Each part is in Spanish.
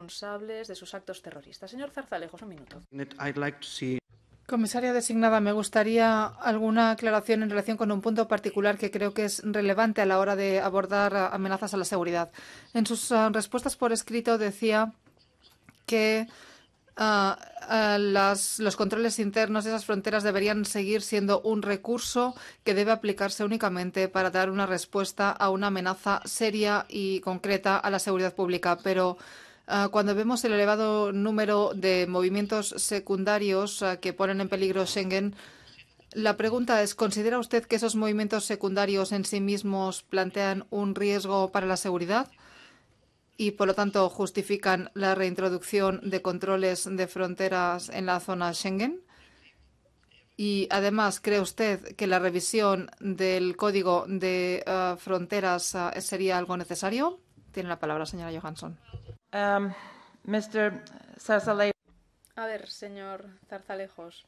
responsables de sus actos terroristas. Señor Zarzalejos, un minuto. Comisaria designada, me gustaría alguna aclaración en relación con un punto particular que creo que es relevante a la hora de abordar eh, amenazas a la seguridad. En sus eh, respuestas por escrito decía que eh, los controles internos de esas fronteras deberían seguir siendo un recurso que debe aplicarse únicamente para dar una respuesta a una amenaza seria y concreta a la seguridad pública. Pero Ah, cuando vemos el elevado número de movimientos secundarios ah, que ponen en peligro Schengen, la pregunta es, ¿considera usted que esos movimientos secundarios en sí mismos plantean un riesgo para la seguridad y, por lo tanto, justifican la reintroducción de controles de fronteras en la zona Schengen? Y, además, ¿cree usted que la revisión del Código de ah, Fronteras sería algo necesario? Tiene la palabra, señora Johansson. Mr. A ver, señor Zarzalejos.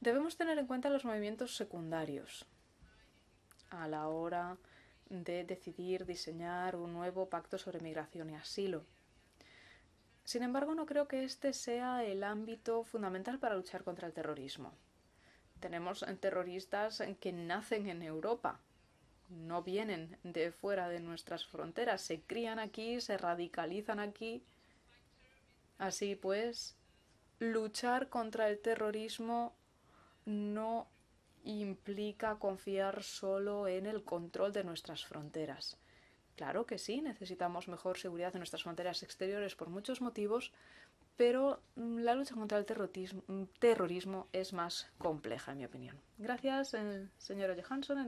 Debemos tener en cuenta los movimientos secundarios a la hora de decidir diseñar un nuevo pacto sobre migración y asilo. Sin embargo, no creo que este sea el ámbito fundamental para luchar contra el terrorismo. Tenemos terroristas que nacen en Europa, no vienen de fuera de nuestras fronteras, se crían aquí, se radicalizan aquí. Así pues, luchar contra el terrorismo no implica confiar solo en el control de nuestras fronteras. Claro que sí, necesitamos mejor seguridad en nuestras fronteras exteriores por muchos motivos, pero mm, la lucha contra el terrorismo, es más compleja, en mi opinión. Gracias, eh, señora Johansson.